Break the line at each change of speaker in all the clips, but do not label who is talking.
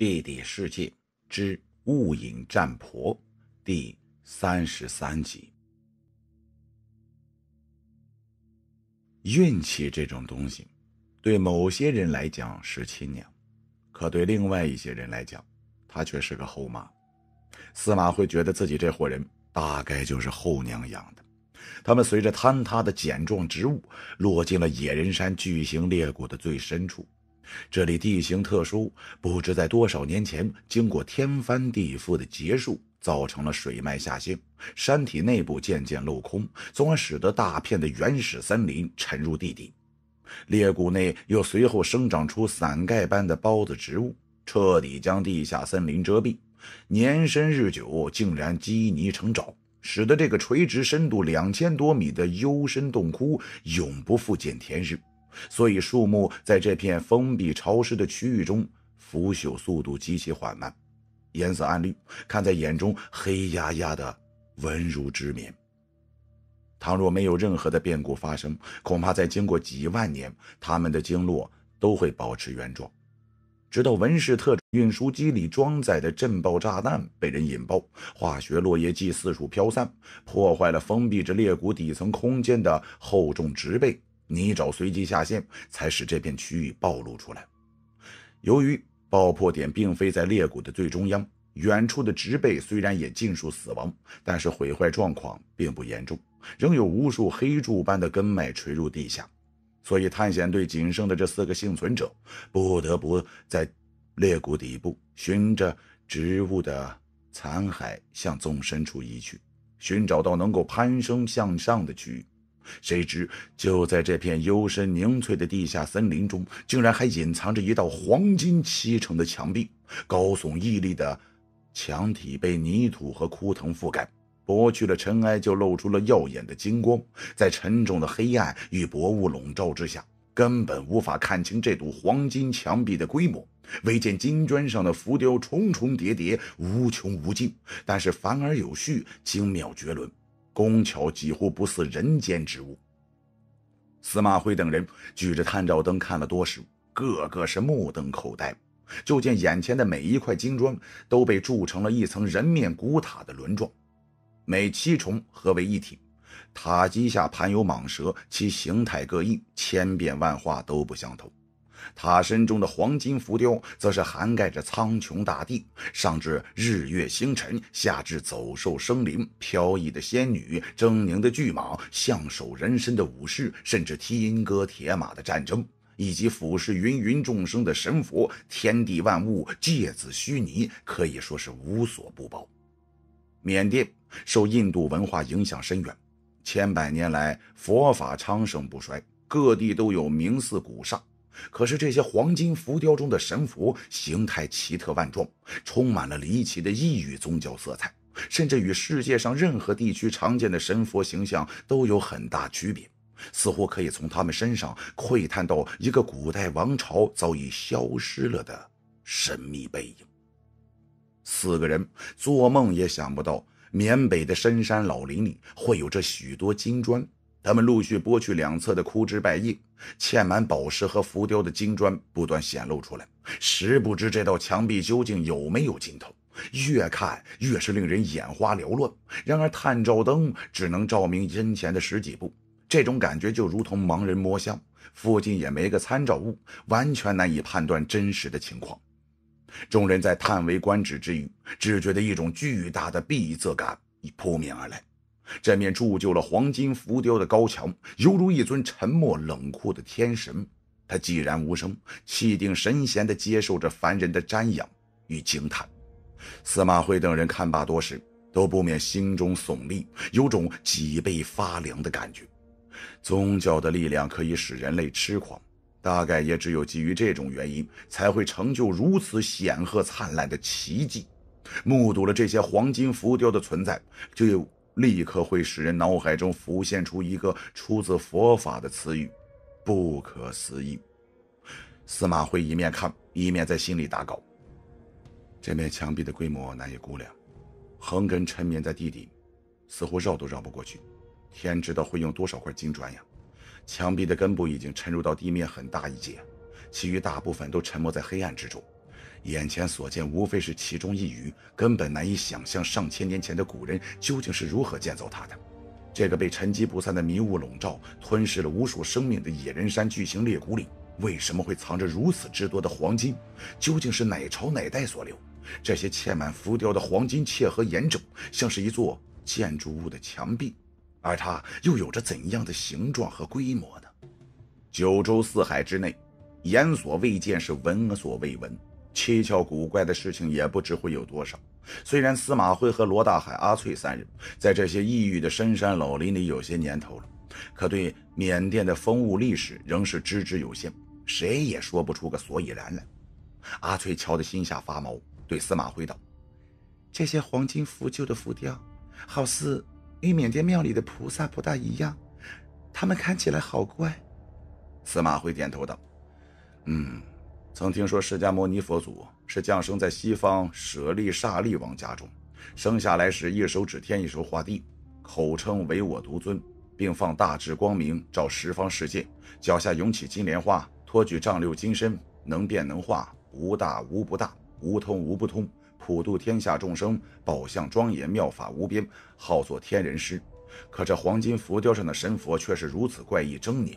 《地底世界之雾影战婆》第三十三集。运气这种东西，对某些人来讲是亲娘，可对另外一些人来讲，她却是个后妈。司马会觉得自己这伙人大概就是后娘养的。他们随着坍塌的简状植物，落进了野人山巨型裂谷的最深处。这里地形特殊，不知在多少年前，经过天翻地覆的劫数，造成了水脉下陷，山体内部渐渐镂空，从而使得大片的原始森林沉入地底。裂谷内又随后生长出伞盖般的孢子植物，彻底将地下森林遮蔽。年深日久，竟然积泥成沼，使得这个垂直深度两千多米的幽深洞窟永不复见天日。所以，树木在这片封闭潮湿的区域中腐朽速度极其缓慢，颜色暗绿，看在眼中黑压压的，纹如织棉。倘若没有任何的变故发生，恐怕在经过几万年，它们的经络都会保持原状，直到文氏特运输机里装载的震爆炸弹被人引爆，化学落叶剂四处飘散，破坏了封闭着裂谷底层空间的厚重植被。泥沼随即下陷，才使这片区域暴露出来。由于爆破点并非在裂谷的最中央，远处的植被虽然也尽数死亡，但是毁坏状况并不严重，仍有无数黑柱般的根脉垂入地下。所以，探险队仅剩的这四个幸存者不得不在裂谷底部寻着植物的残骸向纵深处移去，寻找到能够攀升向上的区域。谁知，就在这片幽深凝翠的地下森林中，竟然还隐藏着一道黄金砌成的墙壁。高耸屹立的墙体被泥土和枯藤覆盖，剥去了尘埃，就露出了耀眼的金光。在沉重的黑暗与薄雾笼罩之下，根本无法看清这堵黄金墙壁的规模，唯见金砖上的浮雕重重叠叠，无穷无尽，但是繁而有序，精妙绝伦。工巧几乎不似人间之物。司马徽等人举着探照灯看了多时，个个是目瞪口呆。就见眼前的每一块金砖都被铸成了一层人面古塔的轮状，每七重合为一体。塔基下盘有蟒蛇，其形态各异，千变万化都不相同。塔身中的黄金浮雕，则是涵盖着苍穹大地，上至日月星辰，下至走兽生灵，飘逸的仙女，狰狞的巨蟒，象首人身的武士，甚至铁戈铁马的战争，以及俯视芸芸众生的神佛，天地万物，芥子须弥，可以说是无所不包。缅甸受印度文化影响深远，千百年来佛法昌盛不衰，各地都有名寺古刹。可是这些黄金浮雕中的神佛形态奇特万状，充满了离奇的异域宗教色彩，甚至与世界上任何地区常见的神佛形象都有很大区别，似乎可以从他们身上窥探到一个古代王朝早已消失了的神秘背影。四个人做梦也想不到，缅北的深山老林里会有这许多金砖。他们陆续剥去两侧的枯枝败叶，嵌满宝石和浮雕的金砖不断显露出来。实不知这道墙壁究竟有没有尽头？越看越是令人眼花缭乱。然而探照灯只能照明身前的十几步，这种感觉就如同盲人摸象，附近也没个参照物，完全难以判断真实的情况。众人在叹为观止之余，只觉得一种巨大的闭塞感已扑面而来。这面铸就了黄金浮雕的高墙，犹如一尊沉默冷酷的天神。他寂然无声，气定神闲地接受着凡人的瞻仰与惊叹。司马徽等人看罢多时，都不免心中耸立，有种脊背发凉的感觉。宗教的力量可以使人类痴狂，大概也只有基于这种原因，才会成就如此显赫灿烂的奇迹。目睹了这些黄金浮雕的存在，就有。立刻会使人脑海中浮现出一个出自佛法的词语：不可思议。司马徽一面看，一面在心里打稿。这面墙壁的规模难以估量，横根沉眠在地底，似乎绕都绕不过去。天知道会用多少块金砖呀！墙壁的根部已经沉入到地面很大一截，其余大部分都沉没在黑暗之中。眼前所见无非是其中一隅，根本难以想象上千年前的古人究竟是如何建造它的。这个被沉积不散的迷雾笼罩、吞噬了无数生命的野人山巨型裂谷里，为什么会藏着如此之多的黄金？究竟是哪朝哪代所留？这些嵌满浮雕的黄金切合岩种，像是一座建筑物的墙壁，而它又有着怎样的形状和规模呢？九州四海之内，言所未见是闻所未闻。蹊跷古怪的事情也不知会有多少。虽然司马辉和罗大海、阿翠三人，在这些异域的深山老林里有些年头了，可对缅甸的风物历史仍是知之有限，谁也说不出个所以然来。阿翠瞧得心下发毛，对司马辉道：“这些黄金浮旧的浮雕，好似与缅甸庙里的菩萨不大一样，他们看起来好怪。”司马辉点头道：“嗯。”曾听说释迦牟尼佛祖是降生在西方舍利沙利王家中，生下来时一手指天，一手画地，口称唯我独尊，并放大智光明照十方世界，脚下涌起金莲花，托举丈六金身，能变能化，无大无不大，无通无不通，普度天下众生，宝相庄严，妙法无边，号作天人师。可这黄金浮雕上的神佛却是如此怪异狰狞。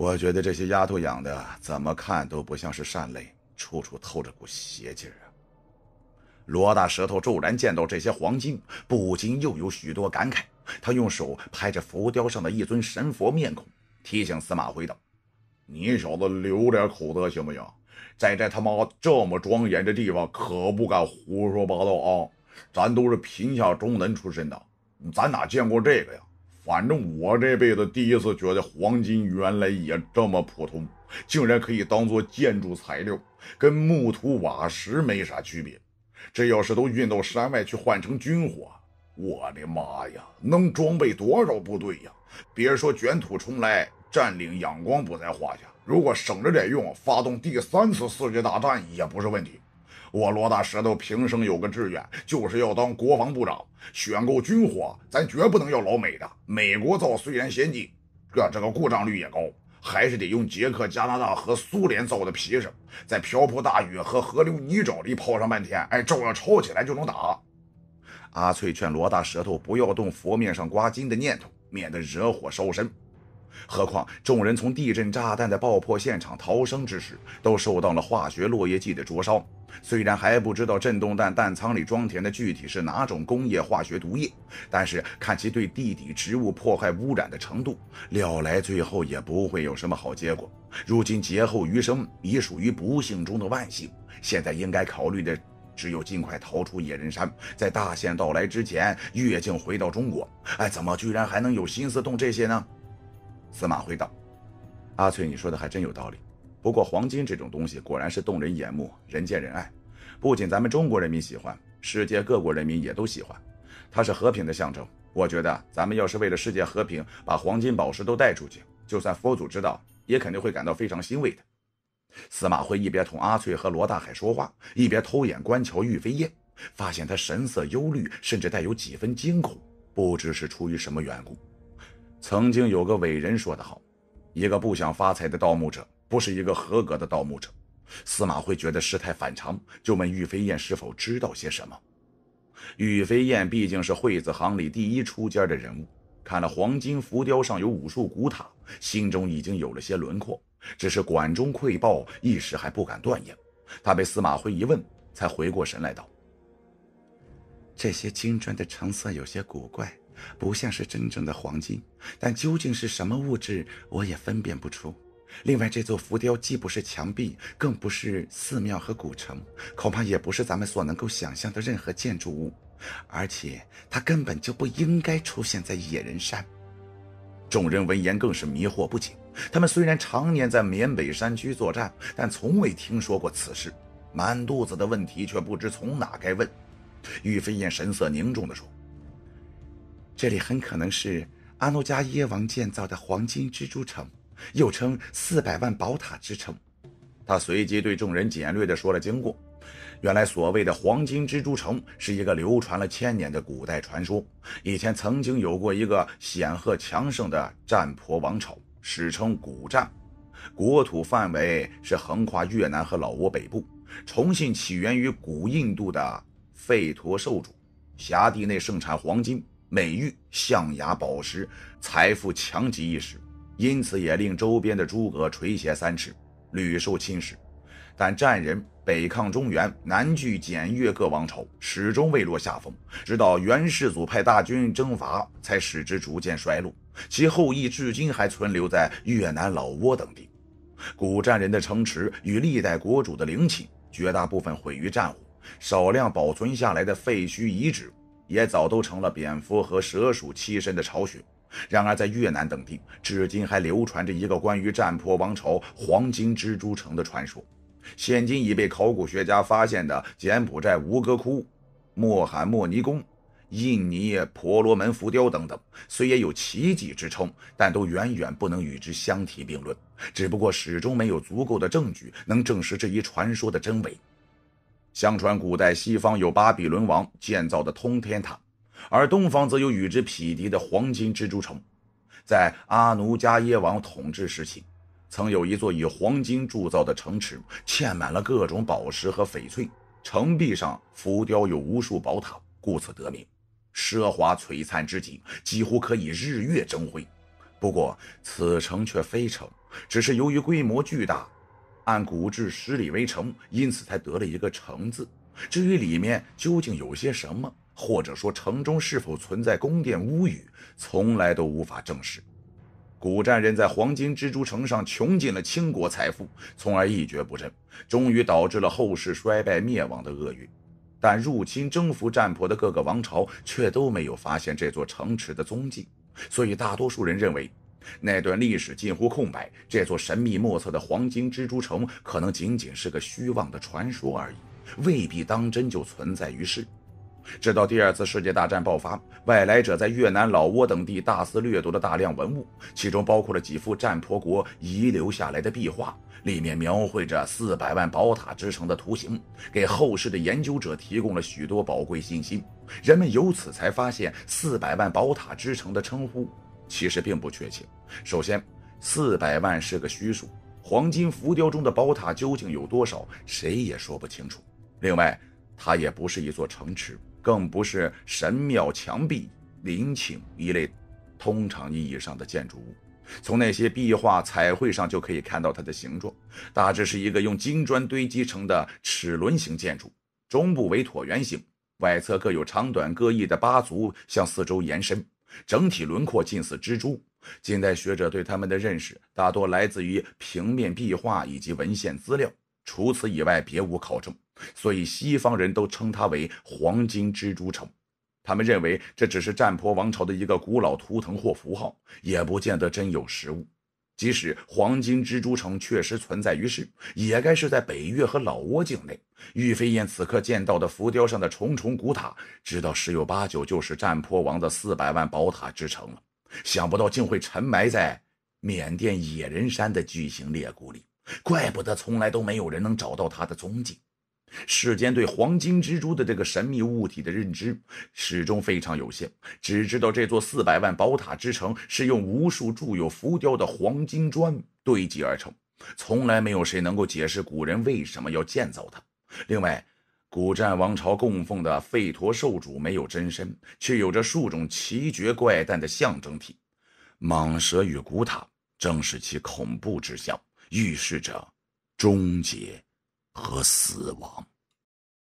我觉得这些丫头养的，怎么看都不像是善类，处处透着股邪劲儿啊！罗大舌头骤然见到这些黄金，不禁又有许多感慨。他用手拍着浮雕上的一尊神佛面孔，提醒司马徽道：“你小子留点口德行不行？在这他妈这么庄严的地方，可不敢胡说八道啊！咱都是贫下中农出身的，咱哪见过这个呀？”反正我这辈子第一次觉得黄金原来也这么普通，竟然可以当做建筑材料，跟木土瓦石没啥区别。这要是都运到山外去换成军火，我的妈呀，能装备多少部队呀！别说卷土重来，占领仰光不在话下。如果省着点用，发动第三次世界大战也不是问题。我罗大舌头平生有个志愿，就是要当国防部长。选购军火，咱绝不能要老美的。美国造虽然先进，这这个故障率也高，还是得用捷克、加拿大和苏联造的皮实。在瓢泼大雨和河流泥沼里泡上半天，哎，照样抄起来就能打。阿翠劝罗大舌头不要动佛面上刮金的念头，免得惹火烧身。何况众人从地震炸弹的爆破现场逃生之时，都受到了化学落叶剂的灼烧。虽然还不知道震动弹弹仓里装填的具体是哪种工业化学毒液，但是看其对地底植物破坏污染的程度，料来最后也不会有什么好结果。如今劫后余生已属于不幸中的万幸，现在应该考虑的只有尽快逃出野人山，在大限到来之前越境回到中国。哎，怎么居然还能有心思动这些呢？司马徽道：“阿翠，你说的还真有道理。不过黄金这种东西，果然是动人眼目，人见人爱。不仅咱们中国人民喜欢，世界各国人民也都喜欢。它是和平的象征。我觉得，咱们要是为了世界和平，把黄金宝石都带出去，就算佛祖知道，也肯定会感到非常欣慰的。”司马徽一边同阿翠和罗大海说话，一边偷眼观瞧玉飞燕，发现她神色忧虑，甚至带有几分惊恐，不知是出于什么缘故。曾经有个伟人说得好：“一个不想发财的盗墓者，不是一个合格的盗墓者。”司马徽觉得事态反常，就问玉飞燕是否知道些什么。玉飞燕毕竟是惠子行里第一出尖的人物，看了黄金浮雕上有武术古塔，心中已经有了些轮廓，只是管中窥豹，一时还不敢断言。他被司马徽一问，才回过神来道：“这些金砖的成色有些古怪。”不像是真正的黄金，但究竟是什么物质，我也分辨不出。另外，这座浮雕既不是墙壁，更不是寺庙和古城，恐怕也不是咱们所能够想象的任何建筑物，而且它根本就不应该出现在野人山。众人闻言更是迷惑不解。他们虽然常年在缅北山区作战，但从未听说过此事，满肚子的问题却不知从哪该问。玉飞燕神色凝重地说。这里很可能是阿努加耶王建造的黄金蜘蛛城，又称四百万宝塔之城。他随即对众人简略地说了经过。原来，所谓的黄金蜘蛛城是一个流传了千年的古代传说。以前曾经有过一个显赫强盛的占婆王朝，史称古占，国土范围是横跨越南和老挝北部，重新起源于古印度的吠陀受主，辖地内盛产黄金。美玉、象牙、宝石，财富强极一时，因此也令周边的诸葛垂涎三尺，屡受侵蚀。但战人北抗中原，南拒检越各王朝，始终未落下风。直到元世祖派大军征伐，才使之逐渐衰落。其后裔至今还存留在越南、老挝等地。古战人的城池与历代国主的陵寝，绝大部分毁于战火，少量保存下来的废墟遗址。也早都成了蝙蝠和蛇鼠栖身的巢穴。然而，在越南等地，至今还流传着一个关于占婆王朝“黄金蜘蛛城”的传说。现今已被考古学家发现的柬埔寨吴哥窟、莫罕莫尼宫、印尼婆罗门浮雕等等，虽也有奇迹之称，但都远远不能与之相提并论。只不过，始终没有足够的证据能证实这一传说的真伪。相传，古代西方有巴比伦王建造的通天塔，而东方则有与之匹敌的黄金蜘蛛城。在阿努加耶王统治时期，曾有一座以黄金铸造的城池，嵌满了各种宝石和翡翠，城壁上浮雕有无数宝塔，故此得名。奢华璀璨之极，几乎可以日月争辉。不过，此城却非城，只是由于规模巨大。按古制，十里为城，因此才得了一个“城”字。至于里面究竟有些什么，或者说城中是否存在宫殿屋宇，从来都无法证实。古战人在黄金蜘蛛城上穷尽了倾国财富，从而一蹶不振，终于导致了后世衰败灭亡的厄运。但入侵征服战婆的各个王朝却都没有发现这座城池的踪迹，所以大多数人认为。那段历史近乎空白，这座神秘莫测的黄金蜘蛛城可能仅仅是个虚妄的传说而已，未必当真就存在于世。直到第二次世界大战爆发，外来者在越南、老挝等地大肆掠夺的大量文物，其中包括了几幅占婆国遗留下来的壁画，里面描绘着四百万宝塔之城的图形，给后世的研究者提供了许多宝贵信息。人们由此才发现“四百万宝塔之城”的称呼。其实并不确切。首先，四百万是个虚数，黄金浮雕中的宝塔究竟有多少，谁也说不清楚。另外，它也不是一座城池，更不是神庙、墙壁、陵寝一类通常意义上的建筑物。从那些壁画彩绘上就可以看到它的形状，大致是一个用金砖堆积成的齿轮形建筑，中部为椭圆形，外侧各有长短各异的八足向四周延伸。整体轮廓近似蜘蛛。近代学者对他们的认识大多来自于平面壁画以及文献资料，除此以外别无考证。所以西方人都称它为“黄金蜘蛛城”，他们认为这只是战坡王朝的一个古老图腾或符号，也不见得真有实物。即使黄金蜘蛛城确实存在于世，也该是在北越和老挝境内。玉飞燕此刻见到的浮雕上的重重古塔，知道十有八九就是战破王的四百万宝塔之城了。想不到竟会沉埋在缅甸野人山的巨型裂谷里，怪不得从来都没有人能找到他的踪迹。世间对黄金蜘蛛的这个神秘物体的认知始终非常有限，只知道这座四百万宝塔之城是用无数铸有浮雕的黄金砖堆积而成，从来没有谁能够解释古人为什么要建造它。另外，古战王朝供奉的吠陀兽主没有真身，却有着数种奇绝怪诞的象征体，蟒蛇与古塔正是其恐怖之象，预示着终结。和死亡。